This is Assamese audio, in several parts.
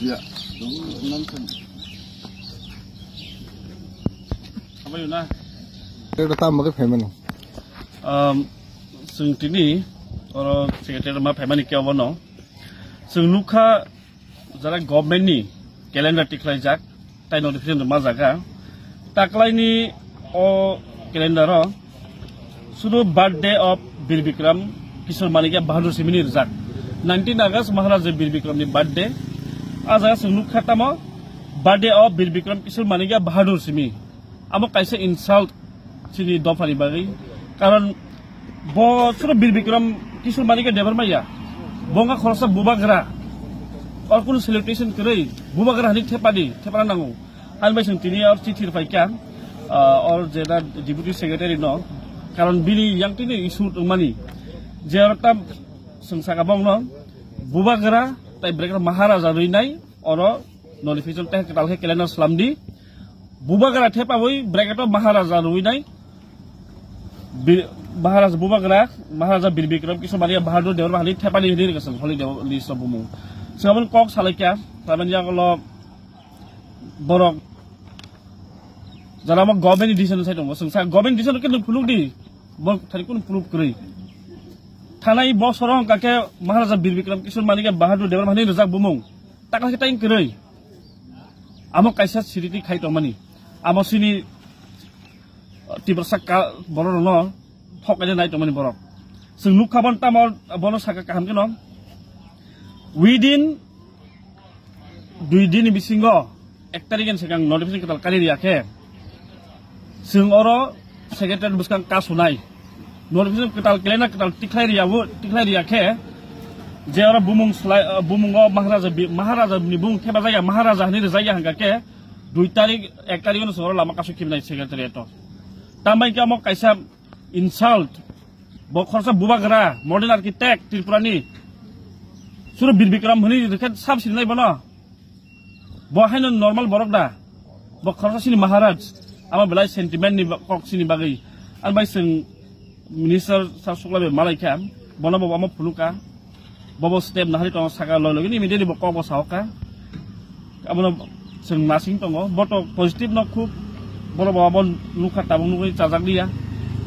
dia đúng năm phần apa yang na kita tambah ke family sung tini orang sekitar mah family kita awal no sung luka jadi government ni kalender tiklai jak tak notifikasi rumah zaka taklai ni oh kalender oh sudah birthday of Birbikram kisah malikya Bahadur Simini Rizal 19 Agustus Maharaja Birbikram ni birthday আজ আছে নুখাতাম বার্থডে অফ বীর বিক্রম কিশোর মানিকা বাহাদুর সিমি আমার কাইছে ইনসাল্ট চিনি দফারি বাকি কারণ বছর বীর বিক্রম কিশোর মানিকা দেবর মাইয়া বঙ্গা খরচা বুবাগ্রা অর কোনো সেলিব্রেশন করেই বুবাগ্রা হানি ঠেপা দি ঠেপা নাঙ হানবাই তিনি আর চিঠির পাইকা অর যে ডিপুটি সেক্রেটারি ন কারণ বিলি ইয়ংটিনি ইস্যু মানে যে আর একটা সংসাগাবং ন বুবাগ্রা তাই ব্ৰেকেট মহাৰাজা ৰৈ নাই অৰ নলিফিকেশ্যন তাই তালকে কেলেণ্ডাৰ চলাম দি বুবাগ্ৰা ঠে পাবই ব্ৰেকেটৰ মহাৰাজা ৰৈ নাই মহাৰাজা বুবাগ্ৰা মহাৰাজা বীৰ বিক্ৰম কিছু বাহাদুৰ দেৱৰ মাহালী ঠেপানী হেৰি গৈছিল হলি দেৱ লিষ্ট বুমু চিঙাবন কওক চালেকীয়া চালমানিয়াক অলপ বৰক জানা মই গভমেণ্ট ডিচিশ্যন চাই দিওঁ গভমেণ্ট ডিচিশ্যন কিন্তু ফুলুক দি মই কোনো প্ৰুফ কৰি থানাই বসরং কাকে মহারাজা বীর বিক্রম কিশোর মানিকে বাহাদুর দেবর মানি রাজা বুমং তাকা কি টাইম কিরই আম খাই তো মানি আম সিনি তিব্রসা কা বড় ন ঠকাইলে নাই তো মানি বড় সিং নুখাবন তাম বন সাকা কাহাম কেন উইদিন দুই দিন বিসিংগ এক তারিখে সেখান নোটিফিকেশন কাটাল কালি রিয়াকে সিং অর সেক্রেটারি বুঝকান কাজ শোনায় নোটিফিকেশন কেটাল কেলে না কেটাল টিকলাই রিয়া বু টিকলাই রিয়া খে যে ওর বুমুং সলাই বুমুং ও মহারাজা মহারাজা নি বুমুং খেবা জায়গা মহারাজা হানি জায়গা হাঙ্গা কে দুই তারিখ এক তারিখ সর লামা কাছে খিম নাই সেক্রেটারিয়েট তামাই কে আমাক কাইসা ইনসাল্ট বখরসা বুবাগরা মডেল আর্কিটেক্ট ত্রিপুরানি সুর বীরবিক্রম হনি দেখে সাব সিনে নাই বলো বহাইন নর্মাল বরক দা বখরসা সিনি মহারাজ আমার বেলায় সেন্টিমেন্ট নি কক সিনি বাগি আর বাইসেন মিনিষ্টার সার সকলে মাল রেখা বনাব আমার ফুলুকা বব স্টেপ নাহি টং সাকা লয় লগে ইমিডিয়েটলি বক বক সাওকা আমন সং মাসিং টং বট পজিটিভ ন খুব বড় বাবা নুখা তাবং নুই চাজাক দিয়া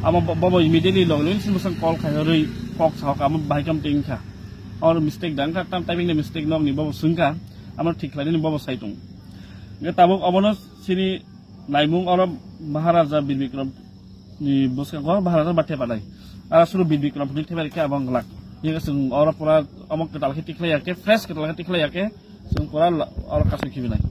আমার বব ইমিডিয়েটলি লগে লগে সিম সং কল খাই রই কক সাওকা আমার ভাই কাম টিং খা অর মিস্টেক ডান খা তাম টাইমিং মিস্টেক ন নি বব সুংকা আমার ঠিক লাগে নি বব সাইটং গে তাবক অবন সিনি নাইমুং অর মহারাজা বিবিক্রম ভাৰতৰ বাটে পালে আৰু